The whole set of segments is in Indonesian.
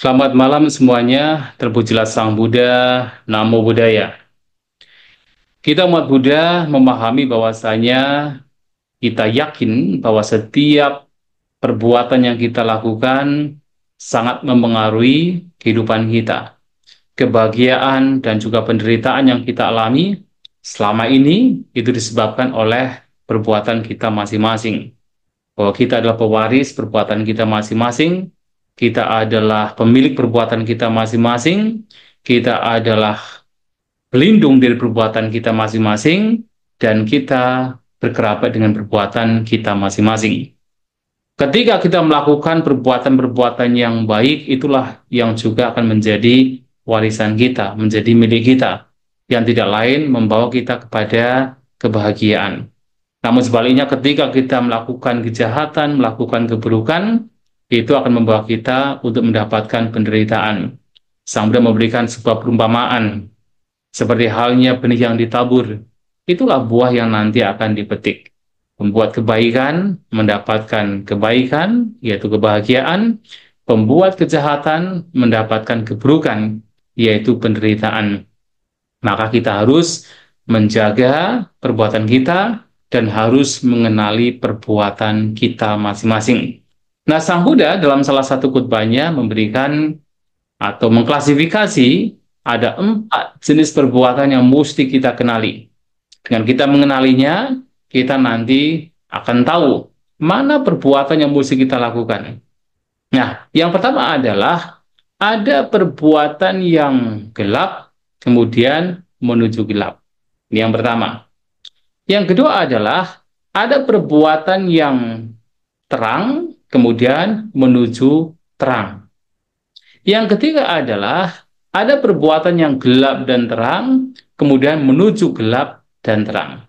Selamat malam semuanya, terpujilah Sang Buddha, Namo Buddhaya. Kita umat Buddha memahami bahwasanya kita yakin bahwa setiap perbuatan yang kita lakukan sangat mempengaruhi kehidupan kita. Kebahagiaan dan juga penderitaan yang kita alami selama ini itu disebabkan oleh perbuatan kita masing-masing. Bahwa kita adalah pewaris perbuatan kita masing-masing kita adalah pemilik perbuatan kita masing-masing, kita adalah pelindung dari perbuatan kita masing-masing, dan kita berkerabat dengan perbuatan kita masing-masing. Ketika kita melakukan perbuatan-perbuatan yang baik, itulah yang juga akan menjadi warisan kita, menjadi milik kita, yang tidak lain membawa kita kepada kebahagiaan. Namun sebaliknya ketika kita melakukan kejahatan, melakukan keburukan, itu akan membawa kita untuk mendapatkan penderitaan. Sang Buddha memberikan sebuah perumpamaan, seperti halnya benih yang ditabur. Itulah buah yang nanti akan dipetik. Pembuat kebaikan, mendapatkan kebaikan, yaitu kebahagiaan. Pembuat kejahatan, mendapatkan keburukan, yaitu penderitaan. Maka kita harus menjaga perbuatan kita dan harus mengenali perbuatan kita masing-masing. Nah, Sang Buddha dalam salah satu khutbahnya memberikan atau mengklasifikasi ada empat jenis perbuatan yang mesti kita kenali. Dengan kita mengenalinya, kita nanti akan tahu mana perbuatan yang mesti kita lakukan. Nah, yang pertama adalah ada perbuatan yang gelap, kemudian menuju gelap. Ini yang pertama. Yang kedua adalah ada perbuatan yang terang, kemudian menuju terang. Yang ketiga adalah ada perbuatan yang gelap dan terang, kemudian menuju gelap dan terang.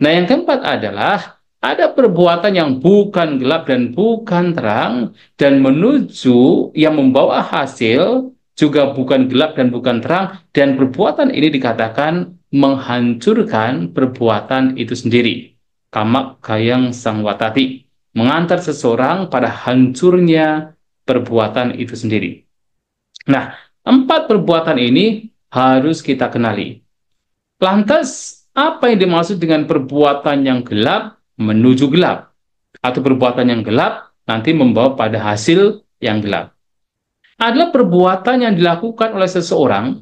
Nah, yang keempat adalah ada perbuatan yang bukan gelap dan bukan terang dan menuju yang membawa hasil juga bukan gelap dan bukan terang dan perbuatan ini dikatakan menghancurkan perbuatan itu sendiri. Kamak kayang sang watati mengantar seseorang pada hancurnya perbuatan itu sendiri. Nah, empat perbuatan ini harus kita kenali. Lantas, apa yang dimaksud dengan perbuatan yang gelap menuju gelap? Atau perbuatan yang gelap nanti membawa pada hasil yang gelap? Adalah perbuatan yang dilakukan oleh seseorang,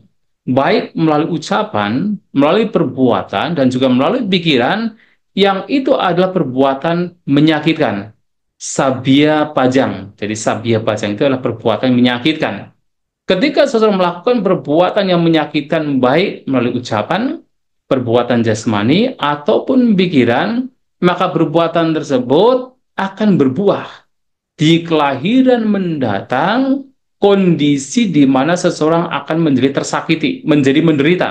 baik melalui ucapan, melalui perbuatan, dan juga melalui pikiran, yang itu adalah perbuatan menyakitkan. Sabia pajang. Jadi sabia pajang itu adalah perbuatan menyakitkan. Ketika seseorang melakukan perbuatan yang menyakitkan baik melalui ucapan, perbuatan jasmani, ataupun pikiran, maka perbuatan tersebut akan berbuah. Di kelahiran mendatang, kondisi di mana seseorang akan menjadi tersakiti, menjadi menderita.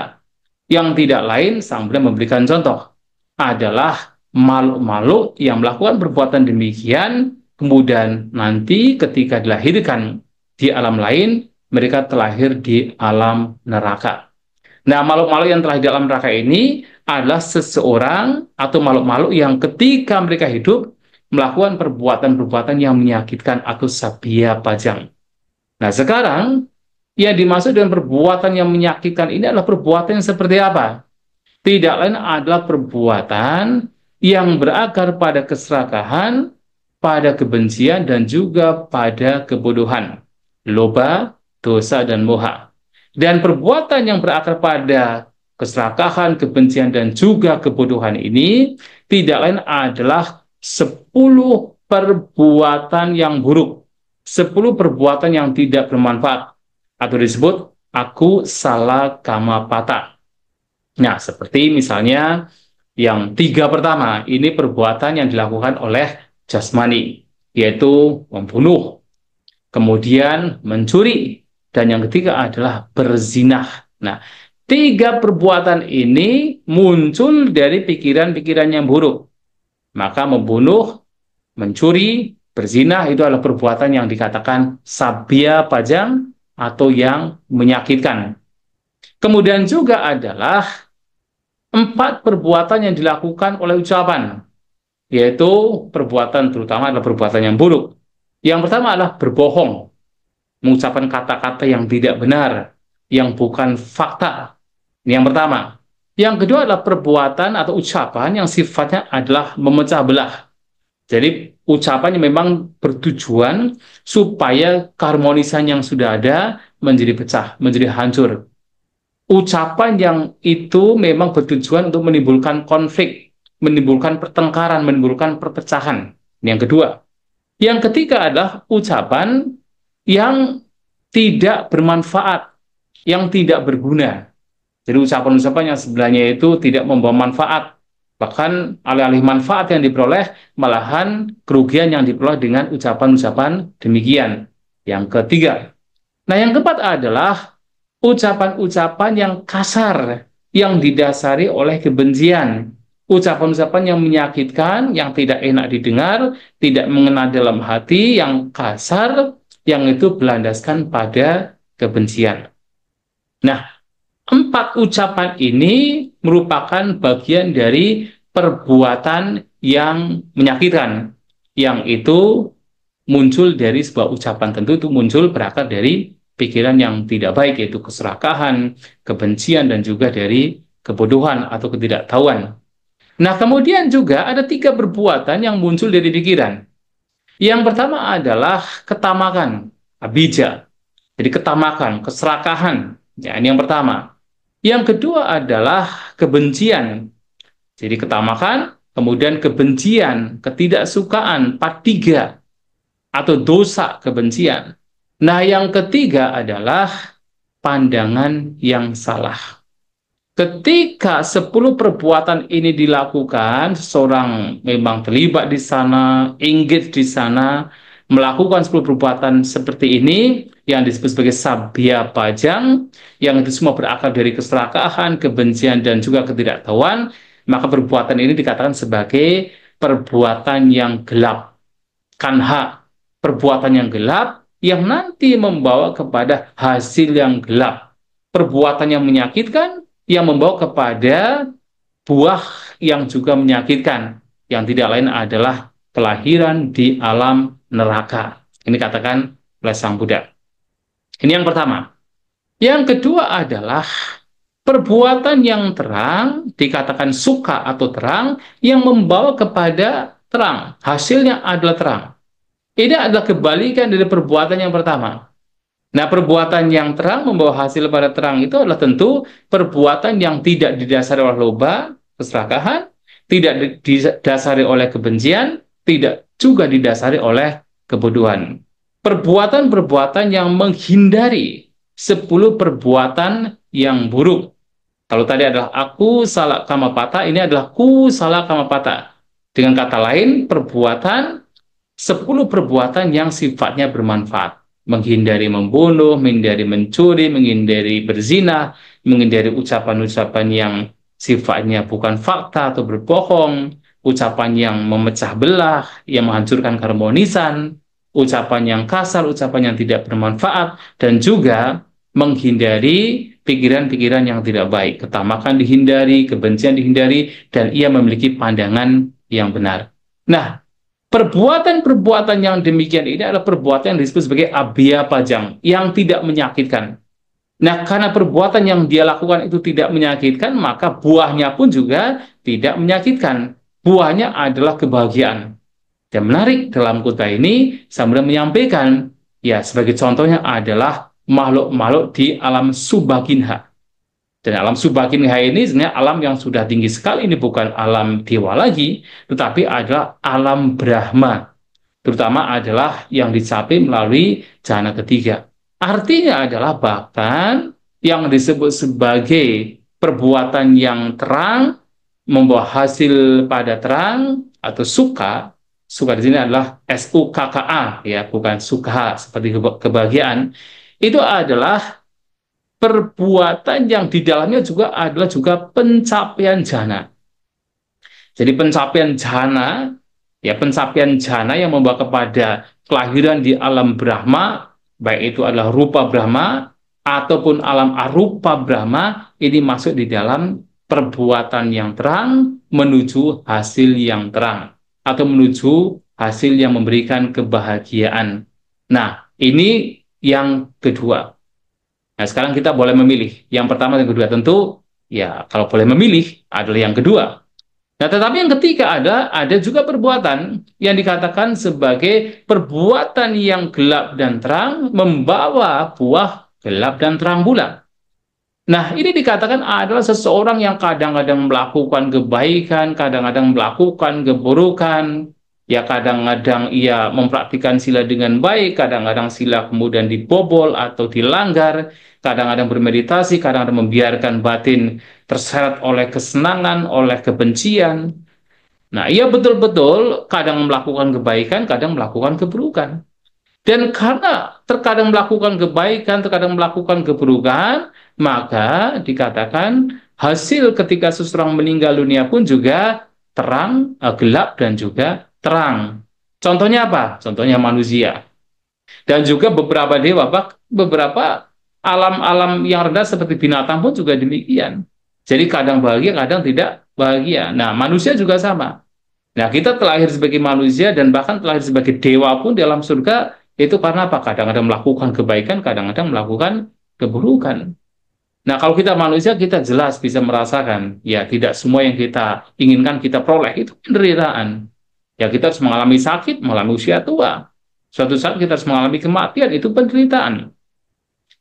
Yang tidak lain, sang Buddha memberikan contoh adalah makhluk-makhluk yang melakukan perbuatan demikian, kemudian nanti ketika dilahirkan di alam lain, mereka terlahir di alam neraka. Nah, makhluk-makhluk yang terlahir di alam neraka ini adalah seseorang atau makhluk-makhluk yang ketika mereka hidup melakukan perbuatan-perbuatan yang menyakitkan atau sabia pajang. Nah, sekarang yang dimaksud dengan perbuatan yang menyakitkan ini adalah perbuatan yang seperti apa? tidak lain adalah perbuatan yang berakar pada keserakahan, pada kebencian, dan juga pada kebodohan, loba, dosa, dan moha. Dan perbuatan yang berakar pada keserakahan, kebencian, dan juga kebodohan ini tidak lain adalah sepuluh perbuatan yang buruk, sepuluh perbuatan yang tidak bermanfaat, atau disebut aku salah kama patah Nah, seperti misalnya yang tiga pertama, ini perbuatan yang dilakukan oleh jasmani, yaitu membunuh, kemudian mencuri, dan yang ketiga adalah berzinah. Nah, tiga perbuatan ini muncul dari pikiran-pikiran yang buruk. Maka membunuh, mencuri, berzinah itu adalah perbuatan yang dikatakan sabia pajang atau yang menyakitkan. Kemudian juga adalah empat perbuatan yang dilakukan oleh ucapan, yaitu perbuatan terutama adalah perbuatan yang buruk. Yang pertama adalah berbohong, mengucapkan kata-kata yang tidak benar, yang bukan fakta. Ini yang pertama. Yang kedua adalah perbuatan atau ucapan yang sifatnya adalah memecah belah. Jadi ucapan yang memang bertujuan supaya keharmonisan yang sudah ada menjadi pecah, menjadi hancur ucapan yang itu memang bertujuan untuk menimbulkan konflik, menimbulkan pertengkaran, menimbulkan perpecahan. Yang kedua. Yang ketiga adalah ucapan yang tidak bermanfaat, yang tidak berguna. Jadi ucapan-ucapan yang sebelahnya itu tidak membawa manfaat. Bahkan alih-alih manfaat yang diperoleh, malahan kerugian yang diperoleh dengan ucapan-ucapan demikian. Yang ketiga. Nah, yang keempat adalah ucapan-ucapan yang kasar yang didasari oleh kebencian, ucapan-ucapan yang menyakitkan, yang tidak enak didengar, tidak mengena dalam hati, yang kasar, yang itu berlandaskan pada kebencian. Nah, empat ucapan ini merupakan bagian dari perbuatan yang menyakitkan, yang itu muncul dari sebuah ucapan tentu itu muncul berakar dari pikiran yang tidak baik yaitu keserakahan, kebencian dan juga dari kebodohan atau ketidaktahuan. Nah, kemudian juga ada tiga perbuatan yang muncul dari pikiran. Yang pertama adalah ketamakan, abija. Jadi ketamakan, keserakahan. Ya, ini yang pertama. Yang kedua adalah kebencian. Jadi ketamakan, kemudian kebencian, ketidaksukaan, patiga, atau dosa kebencian. Nah, yang ketiga adalah pandangan yang salah. Ketika sepuluh perbuatan ini dilakukan, seorang memang terlibat di sana, inggit di sana, melakukan sepuluh perbuatan seperti ini, yang disebut sebagai sabia pajang, yang itu semua berakar dari keserakahan, kebencian, dan juga ketidaktahuan, maka perbuatan ini dikatakan sebagai perbuatan yang gelap. Kanha, perbuatan yang gelap yang nanti membawa kepada hasil yang gelap, perbuatan yang menyakitkan yang membawa kepada buah yang juga menyakitkan, yang tidak lain adalah kelahiran di alam neraka. Ini katakan oleh Sang Buddha. Ini yang pertama. Yang kedua adalah perbuatan yang terang, dikatakan suka atau terang, yang membawa kepada terang. Hasilnya adalah terang. Ini adalah kebalikan dari perbuatan yang pertama. Nah, perbuatan yang terang membawa hasil pada terang itu adalah tentu perbuatan yang tidak didasari oleh loba, keserakahan, tidak didasari oleh kebencian, tidak juga didasari oleh kebodohan. Perbuatan-perbuatan yang menghindari sepuluh perbuatan yang buruk. Kalau tadi adalah aku salah kamapata, ini adalah ku salah kamapata. Dengan kata lain, perbuatan 10 perbuatan yang sifatnya bermanfaat. Menghindari membunuh, menghindari mencuri, menghindari berzina, menghindari ucapan-ucapan yang sifatnya bukan fakta atau berbohong, ucapan yang memecah belah, yang menghancurkan harmonisan ucapan yang kasar, ucapan yang tidak bermanfaat, dan juga menghindari pikiran-pikiran yang tidak baik. Ketamakan dihindari, kebencian dihindari, dan ia memiliki pandangan yang benar. Nah, Perbuatan-perbuatan yang demikian ini adalah perbuatan yang disebut sebagai abia pajang, yang tidak menyakitkan. Nah, karena perbuatan yang dia lakukan itu tidak menyakitkan, maka buahnya pun juga tidak menyakitkan. Buahnya adalah kebahagiaan. Dan menarik dalam kota ini, sambil menyampaikan, ya sebagai contohnya adalah makhluk-makhluk di alam subakinha. Dan alam subakin ini sebenarnya alam yang sudah tinggi sekali. Ini bukan alam dewa lagi, tetapi adalah alam Brahma. Terutama adalah yang dicapai melalui jana ketiga. Artinya adalah bahkan yang disebut sebagai perbuatan yang terang membawa hasil pada terang atau suka suka di sini adalah SUKKA ya bukan suka seperti kebahagiaan itu adalah perbuatan yang di dalamnya juga adalah juga pencapaian jana. Jadi pencapaian jana, ya pencapaian jana yang membawa kepada kelahiran di alam Brahma, baik itu adalah rupa Brahma ataupun alam arupa Brahma, ini masuk di dalam perbuatan yang terang menuju hasil yang terang atau menuju hasil yang memberikan kebahagiaan. Nah, ini yang kedua. Nah, sekarang kita boleh memilih. Yang pertama dan kedua tentu ya kalau boleh memilih adalah yang kedua. Nah, tetapi yang ketiga ada ada juga perbuatan yang dikatakan sebagai perbuatan yang gelap dan terang membawa buah gelap dan terang bulan. Nah, ini dikatakan adalah seseorang yang kadang-kadang melakukan kebaikan, kadang-kadang melakukan keburukan, ya kadang-kadang ia mempraktikkan sila dengan baik, kadang-kadang sila kemudian dibobol atau dilanggar, kadang-kadang bermeditasi, kadang-kadang membiarkan batin terseret oleh kesenangan, oleh kebencian. Nah, ia betul-betul kadang melakukan kebaikan, kadang melakukan keburukan. Dan karena terkadang melakukan kebaikan, terkadang melakukan keburukan, maka dikatakan hasil ketika seseorang meninggal dunia pun juga terang, eh, gelap, dan juga terang. Contohnya apa? Contohnya manusia. Dan juga beberapa dewa, beberapa alam-alam yang rendah seperti binatang pun juga demikian. Jadi kadang bahagia, kadang tidak bahagia. Nah, manusia juga sama. Nah, kita terlahir sebagai manusia dan bahkan terlahir sebagai dewa pun di alam surga itu karena apa? Kadang-kadang melakukan kebaikan, kadang-kadang melakukan keburukan. Nah, kalau kita manusia, kita jelas bisa merasakan, ya tidak semua yang kita inginkan kita peroleh, itu penderitaan. Ya kita harus mengalami sakit, mengalami usia tua. Suatu saat kita harus mengalami kematian, itu penderitaan.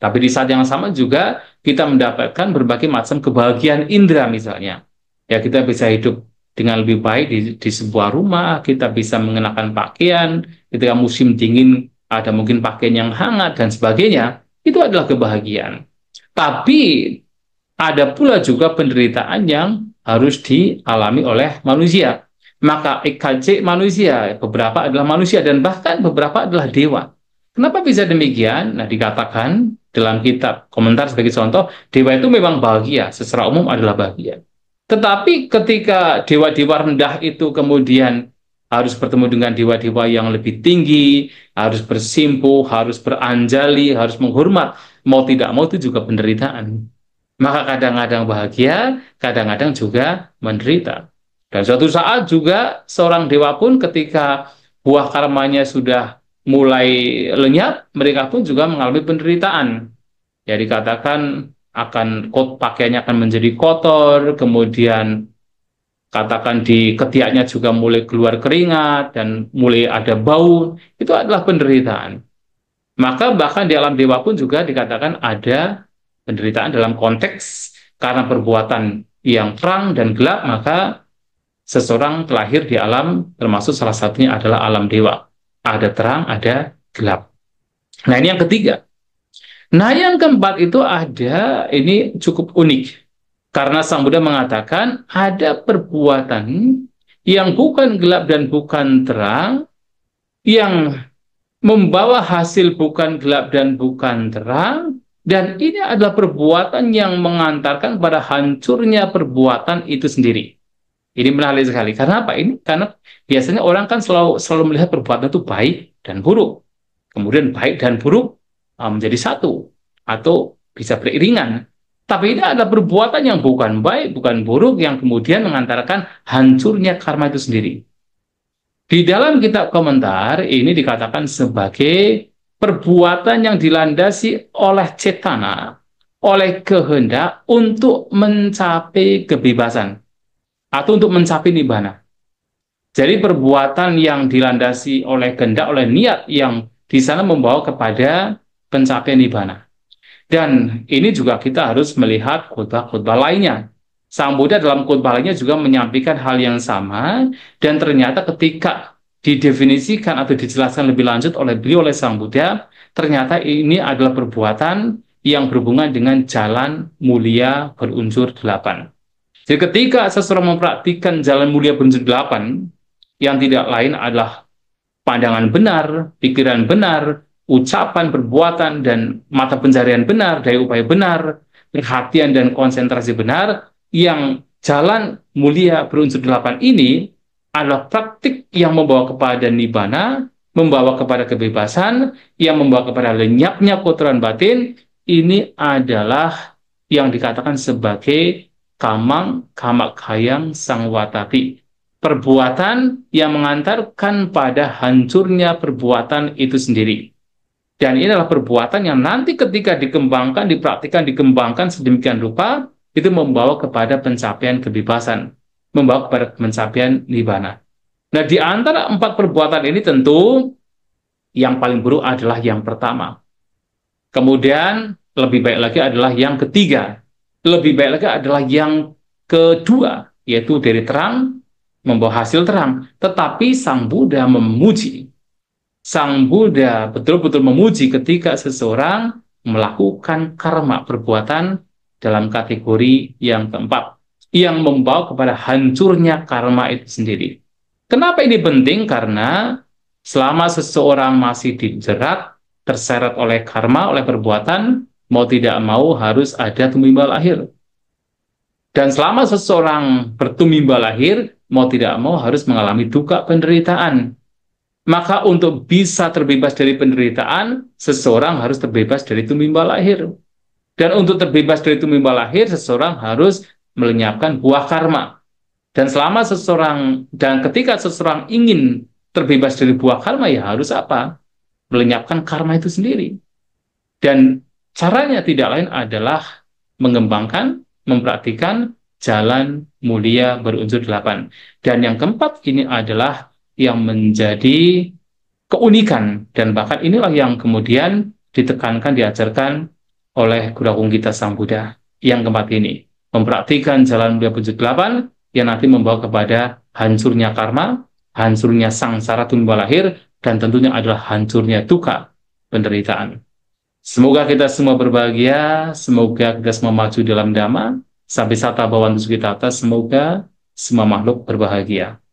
Tapi di saat yang sama juga kita mendapatkan berbagai macam kebahagiaan indera misalnya. Ya kita bisa hidup dengan lebih baik di, di sebuah rumah, kita bisa mengenakan pakaian, ketika musim dingin ada mungkin pakaian yang hangat dan sebagainya. Itu adalah kebahagiaan. Tapi ada pula juga penderitaan yang harus dialami oleh manusia. Maka EKJ manusia, beberapa adalah manusia dan bahkan beberapa adalah dewa. Kenapa bisa demikian? Nah, dikatakan dalam kitab komentar sebagai contoh, dewa itu memang bahagia, secara umum adalah bahagia. Tetapi ketika dewa-dewa rendah itu kemudian harus bertemu dengan dewa-dewa yang lebih tinggi, harus bersimpuh, harus beranjali, harus menghormat, mau tidak mau itu juga penderitaan. Maka kadang-kadang bahagia, kadang-kadang juga menderita. Dan suatu saat juga seorang dewa pun ketika buah karmanya sudah mulai lenyap, mereka pun juga mengalami penderitaan. Ya dikatakan akan kot pakaiannya akan menjadi kotor, kemudian katakan di ketiaknya juga mulai keluar keringat dan mulai ada bau, itu adalah penderitaan. Maka bahkan di alam dewa pun juga dikatakan ada penderitaan dalam konteks karena perbuatan yang terang dan gelap, maka seseorang terlahir di alam termasuk salah satunya adalah alam dewa. Ada terang, ada gelap. Nah, ini yang ketiga. Nah, yang keempat itu ada ini cukup unik. Karena Sang Buddha mengatakan ada perbuatan yang bukan gelap dan bukan terang yang membawa hasil bukan gelap dan bukan terang dan ini adalah perbuatan yang mengantarkan pada hancurnya perbuatan itu sendiri. Ini menarik sekali. Karena apa? Ini karena biasanya orang kan selalu selalu melihat perbuatan itu baik dan buruk. Kemudian baik dan buruk ah, menjadi satu atau bisa beriringan. Tapi ini adalah perbuatan yang bukan baik, bukan buruk yang kemudian mengantarkan hancurnya karma itu sendiri. Di dalam kitab komentar ini dikatakan sebagai perbuatan yang dilandasi oleh cetana, oleh kehendak untuk mencapai kebebasan atau untuk mencapai nibana. Jadi perbuatan yang dilandasi oleh gendak, oleh niat yang di sana membawa kepada pencapaian nibana. Dan ini juga kita harus melihat khutbah-khutbah lainnya. Sang Buddha dalam khutbah lainnya juga menyampaikan hal yang sama dan ternyata ketika didefinisikan atau dijelaskan lebih lanjut oleh beliau oleh Sang Buddha, ternyata ini adalah perbuatan yang berhubungan dengan jalan mulia berunsur delapan. Jadi ketika seseorang mempraktikkan jalan mulia berunjuk delapan, yang tidak lain adalah pandangan benar, pikiran benar, ucapan, perbuatan, dan mata pencarian benar, daya upaya benar, perhatian dan konsentrasi benar, yang jalan mulia berunsur delapan ini adalah praktik yang membawa kepada nibana, membawa kepada kebebasan, yang membawa kepada lenyapnya kotoran batin, ini adalah yang dikatakan sebagai kamang kamak hayang sang watati. Perbuatan yang mengantarkan pada hancurnya perbuatan itu sendiri. Dan ini adalah perbuatan yang nanti ketika dikembangkan, dipraktikkan, dikembangkan sedemikian rupa, itu membawa kepada pencapaian kebebasan, membawa kepada pencapaian nibana. Nah, di antara empat perbuatan ini tentu yang paling buruk adalah yang pertama. Kemudian lebih baik lagi adalah yang ketiga, lebih baik lagi adalah yang kedua, yaitu dari terang membawa hasil terang. Tetapi Sang Buddha memuji. Sang Buddha betul-betul memuji ketika seseorang melakukan karma perbuatan dalam kategori yang keempat, yang membawa kepada hancurnya karma itu sendiri. Kenapa ini penting? Karena selama seseorang masih dijerat, terseret oleh karma, oleh perbuatan, mau tidak mau harus ada tumimbal akhir Dan selama seseorang bertumimbal lahir, mau tidak mau harus mengalami duka penderitaan. Maka untuk bisa terbebas dari penderitaan, seseorang harus terbebas dari tumimbal lahir. Dan untuk terbebas dari tumimbal lahir, seseorang harus melenyapkan buah karma. Dan selama seseorang dan ketika seseorang ingin terbebas dari buah karma ya harus apa? Melenyapkan karma itu sendiri. Dan Caranya tidak lain adalah mengembangkan, mempraktikan jalan mulia berunsur delapan. Dan yang keempat ini adalah yang menjadi keunikan dan bahkan inilah yang kemudian ditekankan diajarkan oleh guru kita Sang Buddha yang keempat ini mempraktikan jalan mulia berunsur delapan yang nanti membawa kepada hancurnya karma, hancurnya sangsara tumbuh lahir dan tentunya adalah hancurnya duka penderitaan. Semoga kita semua berbahagia, semoga kita semua maju dalam damai Sampai sata bawaan kita atas, semoga semua makhluk berbahagia.